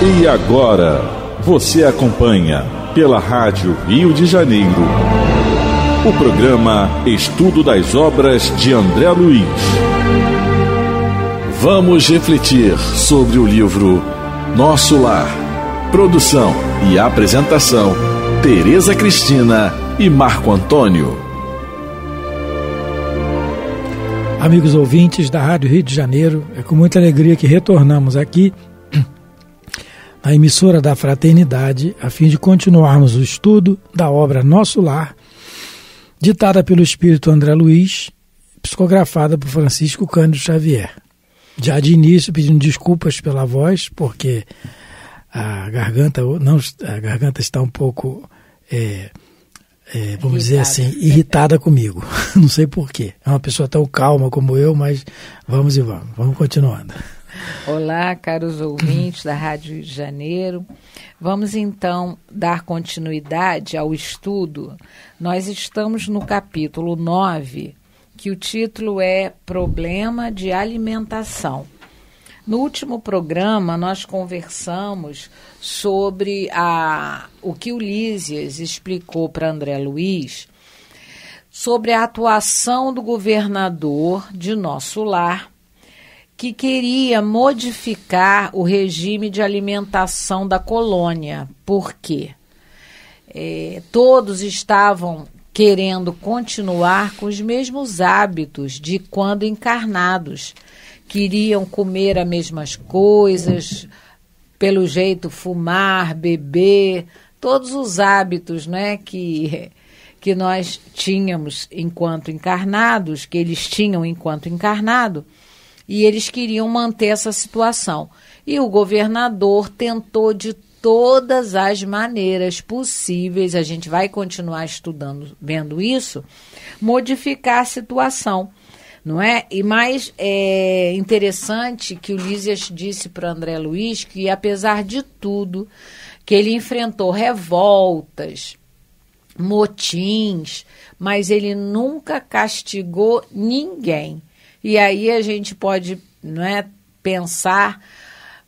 E agora, você acompanha pela Rádio Rio de Janeiro o programa Estudo das Obras de André Luiz. Vamos refletir sobre o livro Nosso Lar. Produção e apresentação: Tereza Cristina e Marco Antônio. Amigos ouvintes da Rádio Rio de Janeiro, é com muita alegria que retornamos aqui na emissora da Fraternidade, a fim de continuarmos o estudo da obra Nosso Lar, ditada pelo espírito André Luiz, psicografada por Francisco Cândido Xavier. Já de início pedindo desculpas pela voz, porque a garganta, não, a garganta está um pouco, é, é, vamos irritada. dizer assim, irritada comigo. Não sei porquê. É uma pessoa tão calma como eu, mas vamos e vamos. Vamos continuando. Olá, caros ouvintes da Rádio Janeiro. Vamos então dar continuidade ao estudo. Nós estamos no capítulo 9, que o título é Problema de Alimentação. No último programa, nós conversamos sobre a, o que o Lísias explicou para André Luiz sobre a atuação do governador de nosso lar que queria modificar o regime de alimentação da colônia. Por quê? É, todos estavam querendo continuar com os mesmos hábitos de quando encarnados. Queriam comer as mesmas coisas, pelo jeito fumar, beber, todos os hábitos né, que, que nós tínhamos enquanto encarnados, que eles tinham enquanto encarnado e eles queriam manter essa situação. E o governador tentou de todas as maneiras possíveis, a gente vai continuar estudando, vendo isso, modificar a situação. Não é? E mais é interessante que o Lízias disse para André Luiz que, apesar de tudo, que ele enfrentou revoltas, motins, mas ele nunca castigou ninguém. E aí a gente pode não é, pensar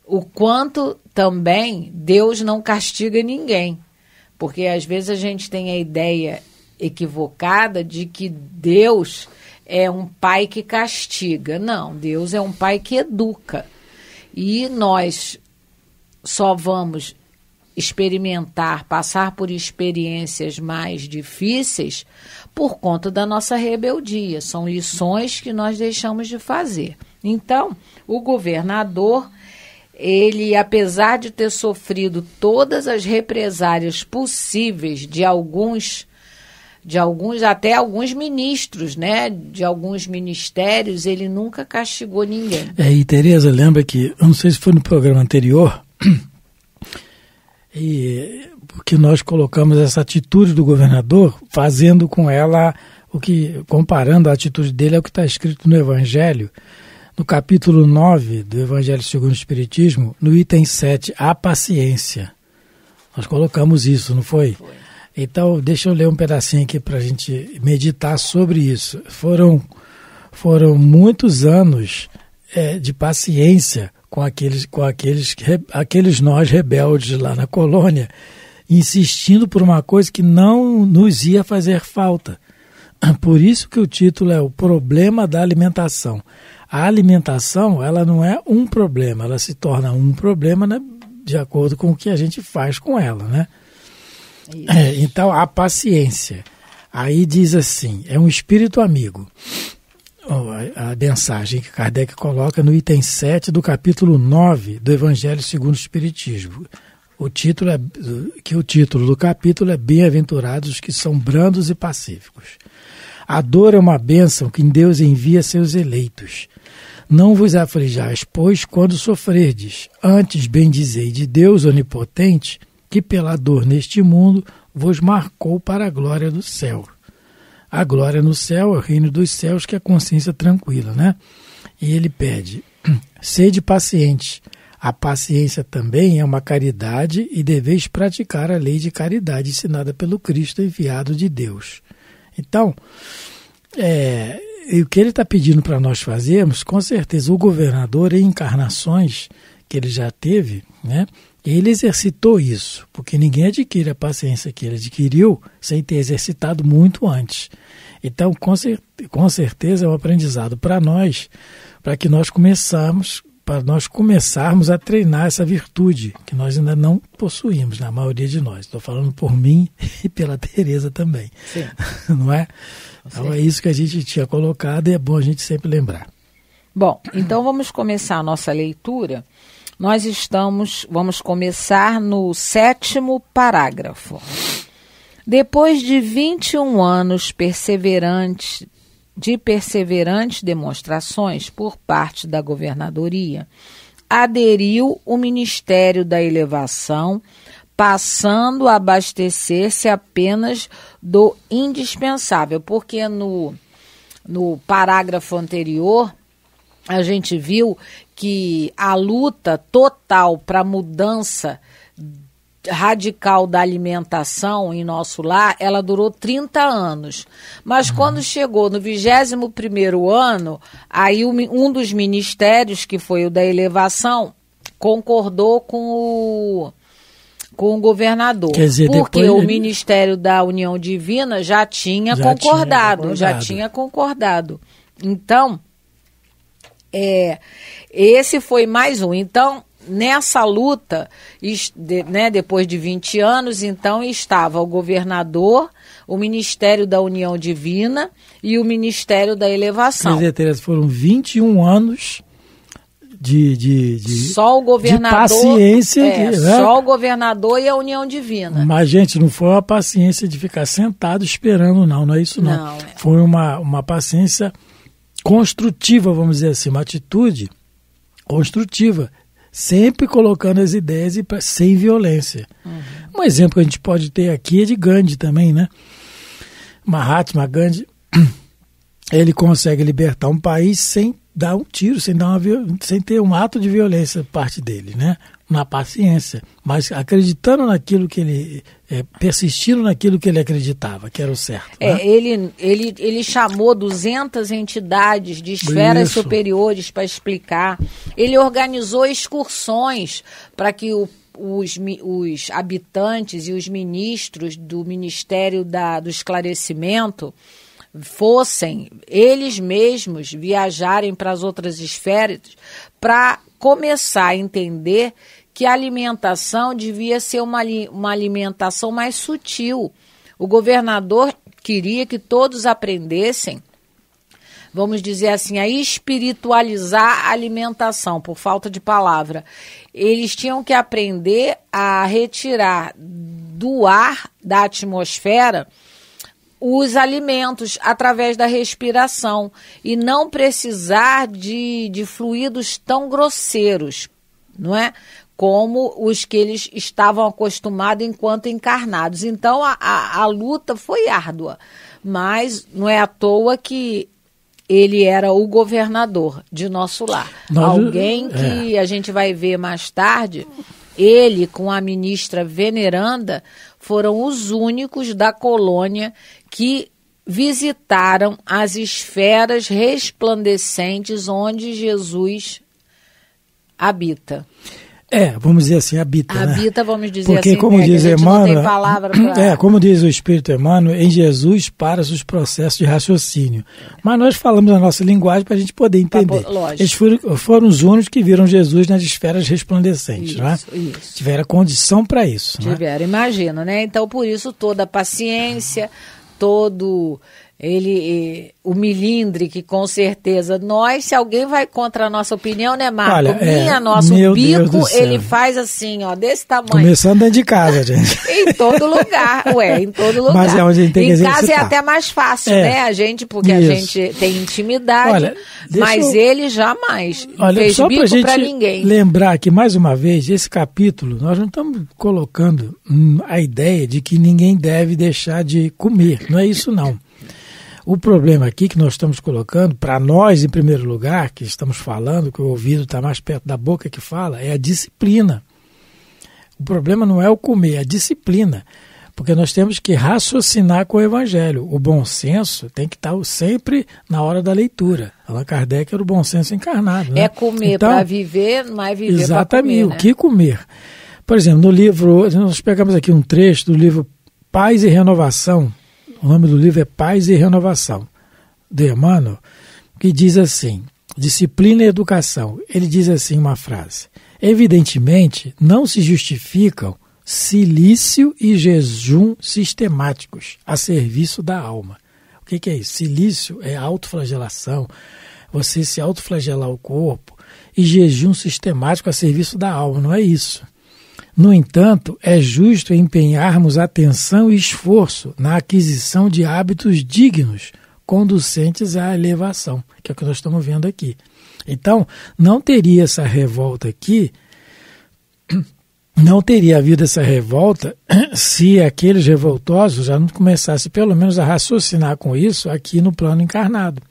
o quanto também Deus não castiga ninguém. Porque às vezes a gente tem a ideia equivocada de que Deus é um pai que castiga. Não, Deus é um pai que educa. E nós só vamos experimentar, passar por experiências mais difíceis por conta da nossa rebeldia. São lições que nós deixamos de fazer. Então, o governador, ele, apesar de ter sofrido todas as represálias possíveis de alguns de alguns até alguns ministros, né, de alguns ministérios, ele nunca castigou ninguém. É, e Tereza, lembra que, eu não sei se foi no programa anterior, e que nós colocamos essa atitude do governador, fazendo com ela o que, comparando a atitude dele ao que está escrito no Evangelho, no capítulo 9 do Evangelho segundo o Espiritismo, no item 7, a paciência. Nós colocamos isso, não foi? foi. Então, deixa eu ler um pedacinho aqui para a gente meditar sobre isso. Foram, foram muitos anos é, de paciência com aqueles, com aqueles, aqueles nós rebeldes lá na colônia insistindo por uma coisa que não nos ia fazer falta. Por isso que o título é o problema da alimentação. A alimentação, ela não é um problema, ela se torna um problema né, de acordo com o que a gente faz com ela, né? É, é então, a paciência. Aí diz assim, é um espírito amigo. A, a mensagem que Kardec coloca no item 7 do capítulo 9 do Evangelho segundo o Espiritismo. O título é, que o título do capítulo é Bem-aventurados os que são brandos e pacíficos. A dor é uma bênção que Deus envia a seus eleitos. Não vos aflijais, pois, quando sofrerdes, antes bendizei de Deus onipotente, que pela dor neste mundo vos marcou para a glória do céu. A glória no céu é o reino dos céus, que é a consciência tranquila, né? E ele pede: sede paciente a paciência também é uma caridade e deveis praticar a lei de caridade ensinada pelo Cristo enviado de Deus. Então, é, o que ele está pedindo para nós fazermos, com certeza o governador em encarnações que ele já teve, né? Ele exercitou isso, porque ninguém adquire a paciência que ele adquiriu sem ter exercitado muito antes. Então, com, cer com certeza, é um aprendizado para nós, para que nós começamos, para nós começarmos a treinar essa virtude que nós ainda não possuímos, na maioria de nós. Estou falando por mim e pela Tereza também. Sim. Não é? Então é isso que a gente tinha colocado e é bom a gente sempre lembrar. Bom, então vamos começar a nossa leitura. Nós estamos, vamos começar no sétimo parágrafo. Depois de 21 anos perseverante de perseverantes demonstrações por parte da governadoria, aderiu o Ministério da Elevação, passando a abastecer-se apenas do indispensável, porque no, no parágrafo anterior a gente viu que a luta total para mudança radical da alimentação em nosso lar, ela durou 30 anos. Mas uhum. quando chegou no 21º ano, aí um dos ministérios, que foi o da elevação, concordou com o com o governador. Quer dizer, porque o Ministério da União Divina já tinha, já concordado, tinha concordado, já tinha concordado. Então, é, esse foi mais um. Então, nessa luta, né, depois de 20 anos, então estava o governador, o Ministério da União Divina e o Ministério da Elevação. Quer Tereza, foram 21 anos de, de, de só o governador, de paciência, é, né? só o governador e a União Divina. Mas gente, não foi uma paciência de ficar sentado esperando, não, não é isso não. não. É. Foi uma, uma paciência construtiva, vamos dizer assim, uma atitude construtiva sempre colocando as ideias e pra, sem violência. Uhum. Um exemplo que a gente pode ter aqui é de Gandhi também, né? Mahatma Gandhi, ele consegue libertar um país sem dar um tiro, sem, dar uma, sem ter um ato de violência parte dele, né? Na paciência, mas acreditando naquilo que ele, é, persistindo naquilo que ele acreditava, que era o certo. É, né? ele, ele, ele chamou 200 entidades de esferas Isso. superiores para explicar. Ele organizou excursões para que o os, os, habitantes e os ministros do Ministério da, do Esclarecimento fossem eles mesmos viajarem para as outras esferas para começar a entender que a alimentação devia ser uma, uma alimentação mais sutil. O governador queria que todos aprendessem vamos dizer assim, a espiritualizar a alimentação, por falta de palavra. Eles tinham que aprender a retirar do ar, da atmosfera, os alimentos através da respiração e não precisar de, de fluidos tão grosseiros, não é? Como os que eles estavam acostumados enquanto encarnados. Então a, a, a luta foi árdua, mas não é à toa que ele era o governador de nosso lar. Nós, Alguém é. que é. a gente vai ver mais tarde, ele com a ministra veneranda foram os únicos da colônia que visitaram as esferas resplandecentes onde Jesus habita. É, vamos dizer assim, habita. Habita, né? vamos dizer Porque, assim. Porque, como né? diz Emmanuel. Pra... É, como diz o Espírito Emmanuel, em Jesus para-se os processos de raciocínio. Mas nós falamos a nossa linguagem para a gente poder entender. Lógico. Eles foram, foram, os únicos que viram Jesus nas esferas resplandecentes, é? isso, né? Isso. Tiveram condição para isso. É? Tiveram, né? imagino, né? Então, por isso, toda a paciência, todo ele o milindre que com certeza nós se alguém vai contra a nossa opinião né Marco Olha, é, minha é, nosso bico ele faz assim ó desse tamanho começando dentro de casa gente em todo lugar ué em todo lugar mas é onde a gente tem em que casa é até mais fácil é. né a gente porque Isso. a gente tem intimidade Olha, mas eu... ele jamais Olha, fez só bico para ninguém lembrar que mais uma vez esse capítulo nós não estamos colocando hum, a ideia de que ninguém deve deixar de comer não é isso não o problema aqui que nós estamos colocando, para nós em primeiro lugar, que estamos falando, que o ouvido está mais perto da boca que fala, é a disciplina. O problema não é o comer, é a disciplina. Porque nós temos que raciocinar com o Evangelho. O bom senso tem que estar tá sempre na hora da leitura. Allan Kardec era o bom senso encarnado. Né? É comer então, para viver, mas viver para comer. Exatamente, o né? que comer. Por exemplo, no livro, nós pegamos aqui um trecho do livro Paz e Renovação, o nome do livro é Paz e Renovação, de Emmanuel, que diz assim: Disciplina e Educação. Ele diz assim uma frase: Evidentemente, não se justificam silício e jejum sistemáticos a serviço da alma. O que, que é isso? Silício é autoflagelação, você se autoflagelar o corpo, e jejum sistemático a serviço da alma, não é isso. No entanto, é justo empenharmos atenção e esforço na aquisição de hábitos dignos, conducentes à elevação, que é o que nós estamos vendo aqui. Então, não teria essa revolta aqui, não teria havido essa revolta se aqueles revoltosos já não começassem, pelo menos, a raciocinar com isso aqui no plano encarnado.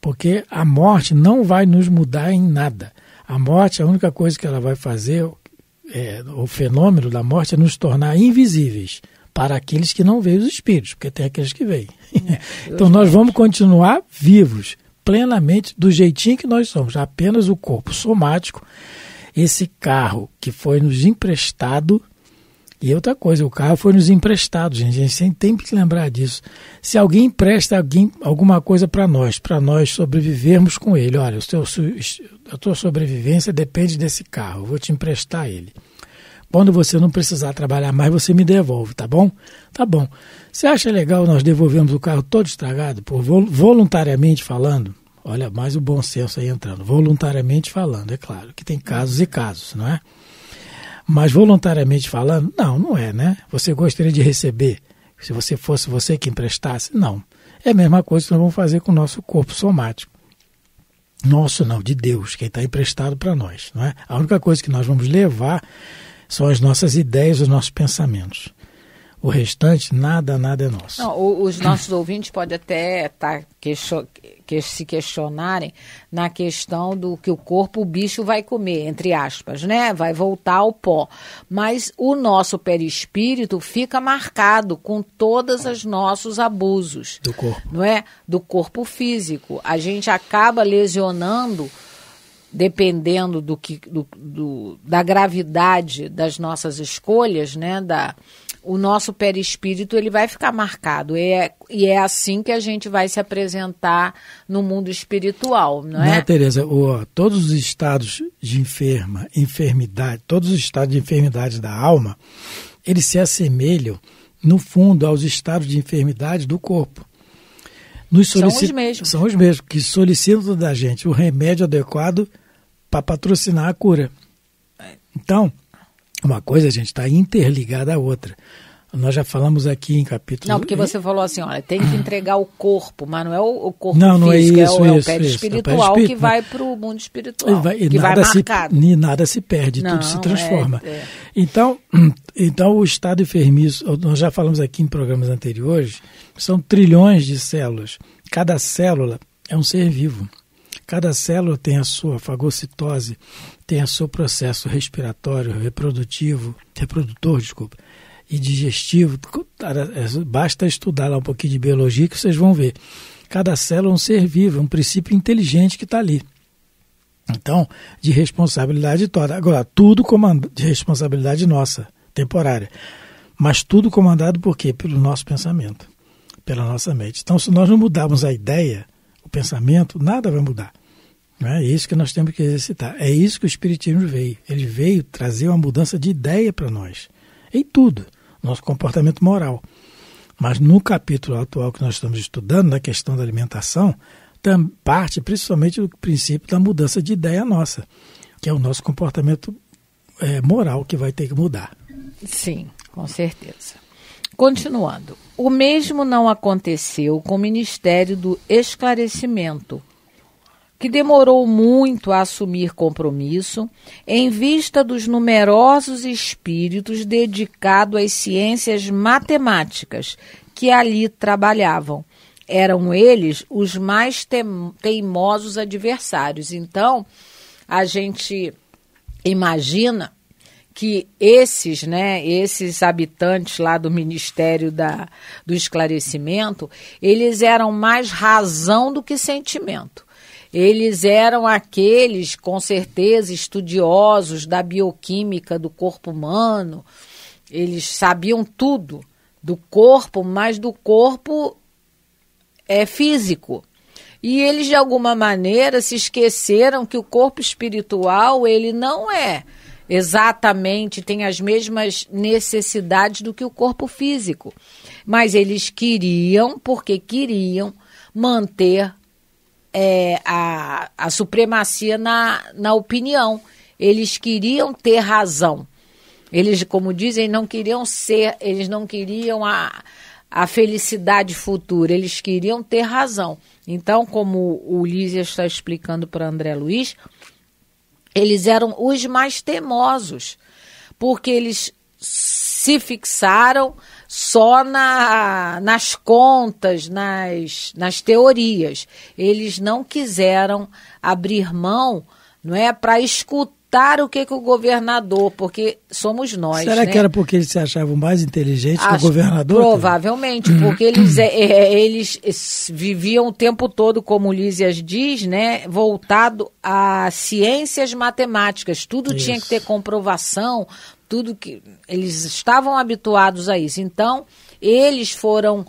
Porque a morte não vai nos mudar em nada. A morte, a única coisa que ela vai fazer, é, o fenômeno da morte é nos tornar invisíveis para aqueles que não veem os espíritos, porque tem aqueles que veem. É, então nós vamos continuar vivos, plenamente, do jeitinho que nós somos, apenas o corpo somático. Esse carro que foi nos emprestado e outra coisa, o carro foi nos emprestado, gente. A gente tem que lembrar disso. Se alguém empresta alguém, alguma coisa para nós, para nós sobrevivermos com ele, olha, o seu, a tua sobrevivência depende desse carro, eu vou te emprestar ele. Quando você não precisar trabalhar mais, você me devolve, tá bom? Tá bom. Você acha legal nós devolvemos o carro todo estragado, por voluntariamente falando? Olha, mais o bom senso aí entrando. Voluntariamente falando, é claro, que tem casos e casos, não é? Mas voluntariamente falando, não, não é, né? Você gostaria de receber se você fosse você que emprestasse? Não. É a mesma coisa que nós vamos fazer com o nosso corpo somático. Nosso não, de Deus, quem está emprestado para nós. Não é? A única coisa que nós vamos levar são as nossas ideias, os nossos pensamentos. O restante, nada, nada é nosso. Não, os nossos ouvintes podem até tá queixo, que, se questionarem na questão do que o corpo, o bicho vai comer, entre aspas, né? Vai voltar ao pó. Mas o nosso perispírito fica marcado com todos os nossos abusos. Do corpo. Não é? Do corpo físico. A gente acaba lesionando dependendo do que do, do, da gravidade das nossas escolhas, né, da, o nosso perispírito ele vai ficar marcado. E é, e é assim que a gente vai se apresentar no mundo espiritual, não é? Não, né, Tereza, o, todos os estados de enferma, enfermidade, todos os estados de enfermidade da alma, eles se assemelham, no fundo, aos estados de enfermidade do corpo. São os mesmos. São os mesmos, que solicitam da gente o remédio adequado para patrocinar a cura. Então, uma coisa, gente, está interligada à outra. Nós já falamos aqui em capítulo. Não, porque você falou assim, olha, tem que entregar o corpo, mas não é o corpo não, não é físico, é, isso, é o, é isso, o isso, espiritual é o pé espiritual, que vai para o mundo espiritual. Vai, que vai marcado. Se, nada se perde, não, tudo se transforma. É, é. Então, então, o estado enfermizo, nós já falamos aqui em programas anteriores, são trilhões de células. Cada célula é um ser vivo. Cada célula tem a sua fagocitose, tem a seu processo respiratório, reprodutivo, reprodutor, desculpa, e digestivo. É, basta estudar lá um pouquinho de biologia que vocês vão ver. Cada célula é um ser vivo, é um princípio inteligente que está ali. Então, de responsabilidade toda. Agora, tudo comandado, de responsabilidade nossa, temporária. Mas tudo comandado por quê? Pelo nosso pensamento, pela nossa mente. Então, se nós não mudarmos a ideia, pensamento, nada vai mudar. É? é isso que nós temos que exercitar. É isso que o Espiritismo veio. Ele veio trazer uma mudança de ideia para nós. Em tudo. Nosso comportamento moral. Mas no capítulo atual que nós estamos estudando, na questão da alimentação, parte principalmente do princípio da mudança de ideia nossa, que é o nosso comportamento é, moral que vai ter que mudar. Sim, com certeza. Continuando. O mesmo não aconteceu com o Ministério do Esclarecimento, que demorou muito a assumir compromisso em vista dos numerosos espíritos dedicados às ciências matemáticas que ali trabalhavam. Eram eles os mais teimosos adversários. Então, a gente imagina que esses, né, esses habitantes lá do Ministério da, do Esclarecimento, eles eram mais razão do que sentimento. Eles eram aqueles, com certeza, estudiosos da bioquímica do corpo humano. Eles sabiam tudo do corpo, mas do corpo é físico. E eles de alguma maneira se esqueceram que o corpo espiritual, ele não é exatamente têm as mesmas necessidades do que o corpo físico. Mas eles queriam, porque queriam, manter é, a, a supremacia na, na opinião. Eles queriam ter razão. Eles, como dizem, não queriam ser, eles não queriam a, a felicidade futura, eles queriam ter razão. Então, como o Lízia está explicando para André Luiz, eles eram os mais teimosos, porque eles se fixaram só na, nas contas, nas, nas teorias. Eles não quiseram abrir mão não é, para escutar o que, que o governador, porque somos nós. Será né? que era porque eles se achavam mais inteligentes Acho, que o governador? Provavelmente, uhum. porque eles, é, é, é eles viviam o tempo todo, como Lísias diz, né, voltado a ciências matemáticas. Tudo isso. tinha que ter comprovação, tudo que. Eles estavam habituados a isso. Então, eles foram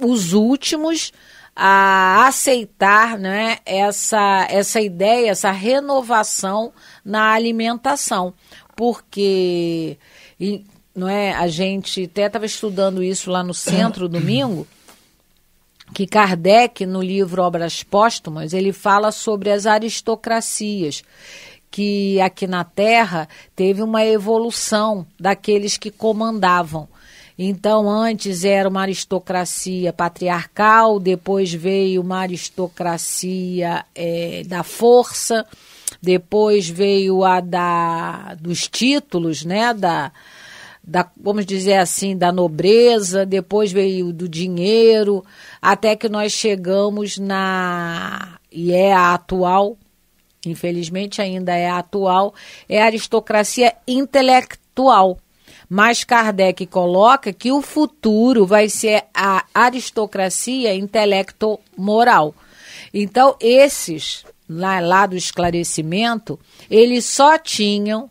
os últimos a aceitar né, essa, essa ideia, essa renovação na alimentação. Porque e, não é, a gente até estava estudando isso lá no centro domingo, que Kardec, no livro Obras Póstumas, ele fala sobre as aristocracias que aqui na Terra teve uma evolução daqueles que comandavam. Então, antes era uma aristocracia patriarcal, depois veio uma aristocracia é, da força, depois veio a da, dos títulos, né? Da, da, vamos dizer assim, da nobreza, depois veio do dinheiro, até que nós chegamos na. e é a atual, infelizmente ainda é a atual, é a aristocracia intelectual. Mas Kardec coloca que o futuro vai ser a aristocracia intelecto-moral. Então, esses lá, lá do esclarecimento, eles só tinham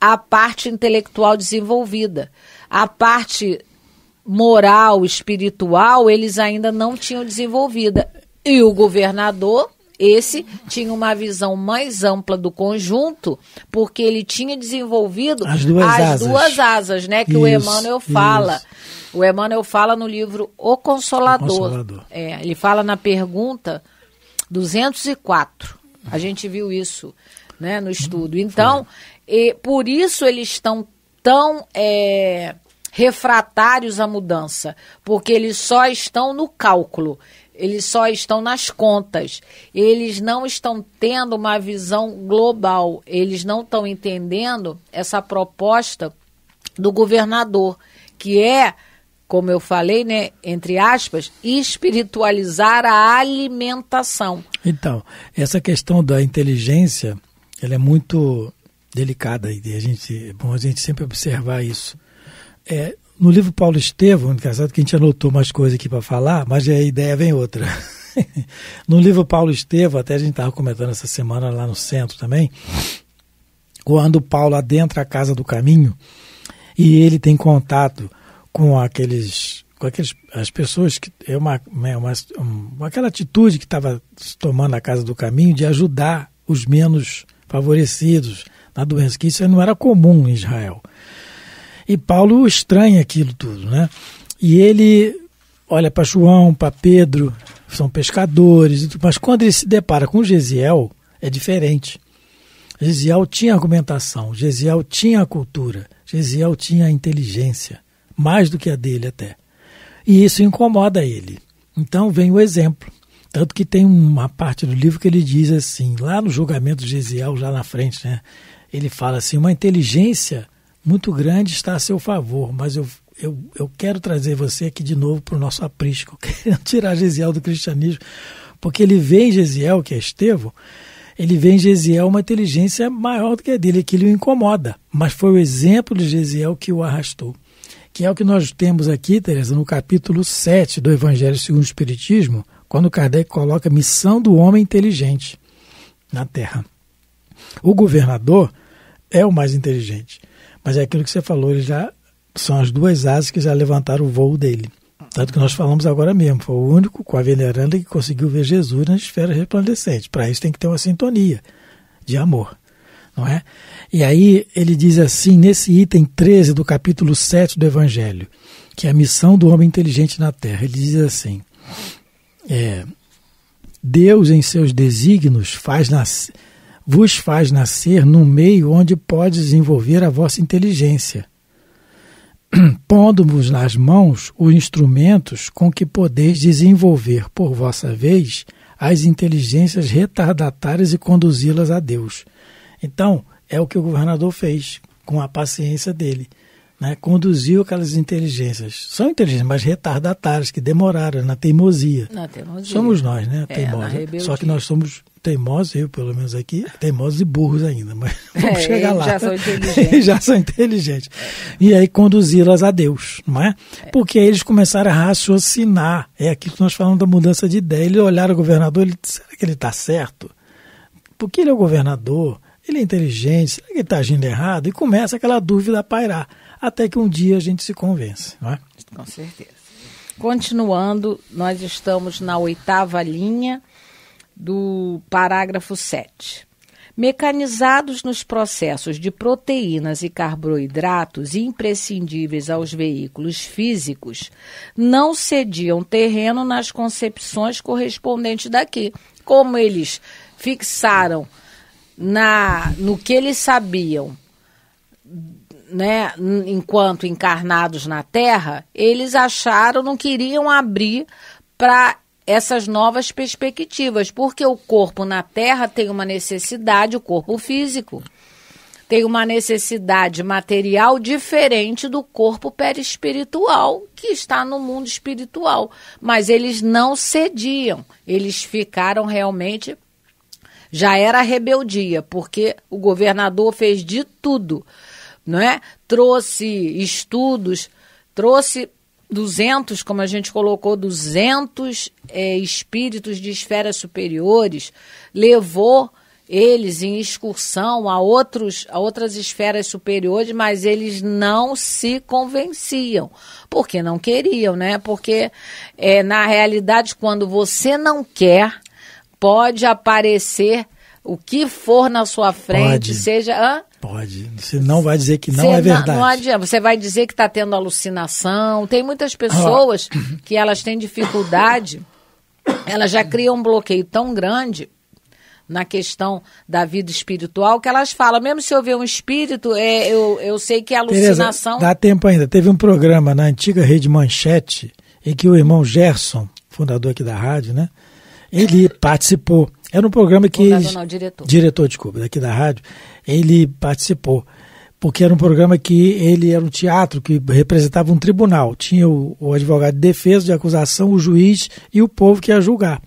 a parte intelectual desenvolvida. A parte moral, espiritual, eles ainda não tinham desenvolvida. E o governador esse tinha uma visão mais ampla do conjunto, porque ele tinha desenvolvido as duas, as asas. duas asas, né? Que isso, o Emmanuel fala. Isso. O Emmanuel fala no livro O Consolador. O Consolador. É, ele fala na pergunta 204. A gente viu isso né, no estudo. Então, e, por isso eles estão tão é, refratários à mudança, porque eles só estão no cálculo. Eles só estão nas contas. Eles não estão tendo uma visão global. Eles não estão entendendo essa proposta do governador, que é, como eu falei, né, entre aspas, espiritualizar a alimentação. Então, essa questão da inteligência, ela é muito delicada e a gente, é bom a gente sempre observar isso. É, no livro Paulo Estevam, engraçado que a gente anotou mais coisas aqui para falar, mas a ideia vem outra. no livro Paulo Estevam, até a gente estava comentando essa semana lá no centro também, quando Paulo adentra a casa do caminho e ele tem contato com aqueles com aqueles, as pessoas que é uma, né, uma, uma aquela atitude que estava tomando a casa do caminho de ajudar os menos favorecidos na doença que isso não era comum em Israel e Paulo estranha aquilo tudo, né? E ele olha para João, para Pedro, são pescadores, mas quando ele se depara com Gesiel, é diferente. Gesiel tinha argumentação, Gesiel tinha a cultura, Gesiel tinha a inteligência, mais do que a dele até. E isso incomoda ele. Então vem o exemplo. Tanto que tem uma parte do livro que ele diz assim, lá no julgamento de Gesiel, já na frente, né? Ele fala assim: uma inteligência muito grande está a seu favor, mas eu, eu, eu quero trazer você aqui de novo para o nosso aprisco, querendo tirar Gesiel do cristianismo, porque ele vê em Gesiel, que é Estevão, ele vê em Gesiel uma inteligência maior do que a dele, que lhe incomoda, mas foi o exemplo de Gesiel que o arrastou. Que é o que nós temos aqui, Teresa, no capítulo 7 do Evangelho segundo o Espiritismo, quando Kardec coloca a missão do homem inteligente na Terra. O governador é o mais inteligente mas é aquilo que você falou, ele já são as duas asas que já levantaram o voo dele. Tanto que nós falamos agora mesmo, foi o único com a veneranda que conseguiu ver Jesus na esfera resplandecente Para isso tem que ter uma sintonia de amor, não é? E aí ele diz assim, nesse item 13 do capítulo 7 do Evangelho, que é a missão do homem inteligente na Terra, ele diz assim, é, Deus em seus desígnios faz nascer vos faz nascer num meio onde pode desenvolver a vossa inteligência, pondo-vos nas mãos os instrumentos com que podeis desenvolver, por vossa vez, as inteligências retardatárias e conduzi-las a Deus. Então, é o que o governador fez com a paciência dele. Né? Conduziu aquelas inteligências. São inteligências, mas retardatárias, que demoraram na teimosia. Na teimosia. Somos nós, né? É, Só que nós somos teimosos, eu pelo menos aqui, teimosos e burros ainda, mas vamos é, chegar lá. Já são inteligentes. já são inteligentes. E aí conduzi-las a Deus, não é? é? Porque aí eles começaram a raciocinar. É aquilo que nós falamos da mudança de ideia. Eles olharam o governador, ele disse, será que ele está certo? Porque ele é o governador, ele é inteligente, será que ele está agindo errado? E começa aquela dúvida a pairar, até que um dia a gente se convence, não é? Com certeza. Continuando, nós estamos na oitava linha do parágrafo 7. Mecanizados nos processos de proteínas e carboidratos imprescindíveis aos veículos físicos, não cediam terreno nas concepções correspondentes daqui. Como eles fixaram na no que eles sabiam né, enquanto encarnados na Terra, eles acharam, não queriam abrir para essas novas perspectivas, porque o corpo na Terra tem uma necessidade, o corpo físico tem uma necessidade material diferente do corpo perispiritual que está no mundo espiritual, mas eles não cediam, eles ficaram realmente já era rebeldia, porque o governador fez de tudo, não é? Trouxe estudos, trouxe 200, como a gente colocou, 200 é, espíritos de esferas superiores, levou eles em excursão a, outros, a outras esferas superiores, mas eles não se convenciam, porque não queriam, né? Porque, é, na realidade, quando você não quer, pode aparecer o que for na sua frente, pode. seja. Hã? pode. Você não vai dizer que não você é verdade. Não, não adianta. Você vai dizer que está tendo alucinação. Tem muitas ah. pessoas ah. que elas têm dificuldade, elas já criam um bloqueio tão grande na questão da vida espiritual, que elas falam, mesmo se eu ver um espírito, é, eu, eu sei que é alucinação. Tereza, dá tempo ainda. Teve um programa na antiga Rede Manchete, em que o irmão Gerson, fundador aqui da rádio, né? Ele participou. Era um programa que. Fundador, não, diretor. Diretor, desculpa, daqui da rádio ele participou, porque era um programa que ele era um teatro que representava um tribunal. Tinha o, o advogado de defesa, de acusação, o juiz e o povo que ia julgar.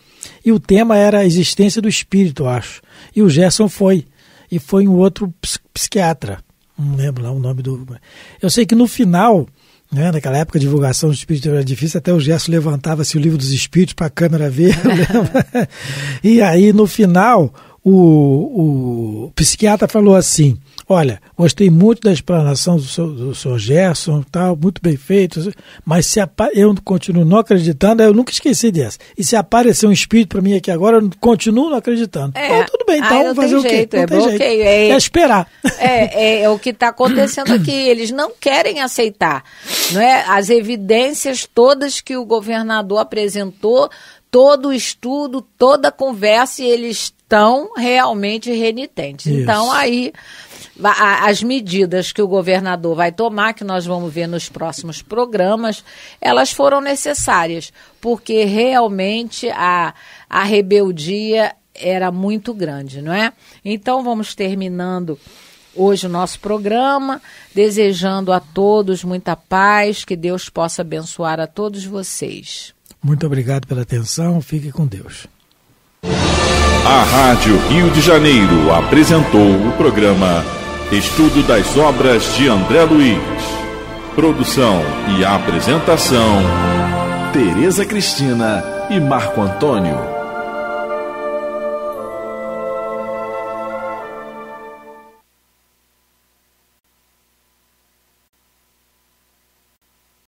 E o tema era a existência do espírito, acho. E o Gerson foi. E foi um outro psiquiatra. Não lembro lá o nome do. Eu sei que no final, né, naquela época a divulgação do espírito era difícil, até o Gerson levantava-se o livro dos espíritos para a câmera ver. e aí no final o, o psiquiatra falou assim: Olha, gostei muito da explanação do senhor, do seu Gerson, tal, muito bem feito, mas se eu continuo não acreditando, eu nunca esqueci dessa. E se aparecer um espírito para mim aqui agora, eu continuo não acreditando. É, então, tudo bem, então ah, vamos fazer o quê? Não é tem jeito. É, é esperar. É, é, é o que está acontecendo aqui. Eles não querem aceitar não é? as evidências todas que o governador apresentou todo estudo, toda conversa, e eles estão realmente renitentes. Isso. Então, aí, as medidas que o governador vai tomar, que nós vamos ver nos próximos programas, elas foram necessárias, porque realmente a, a rebeldia era muito grande, não é? Então, vamos terminando hoje o nosso programa, desejando a todos muita paz, que Deus possa abençoar a todos vocês. Muito obrigado pela atenção, fique com Deus. A Rádio Rio de Janeiro apresentou o programa Estudo das Obras de André Luiz. Produção e apresentação: Tereza Cristina e Marco Antônio.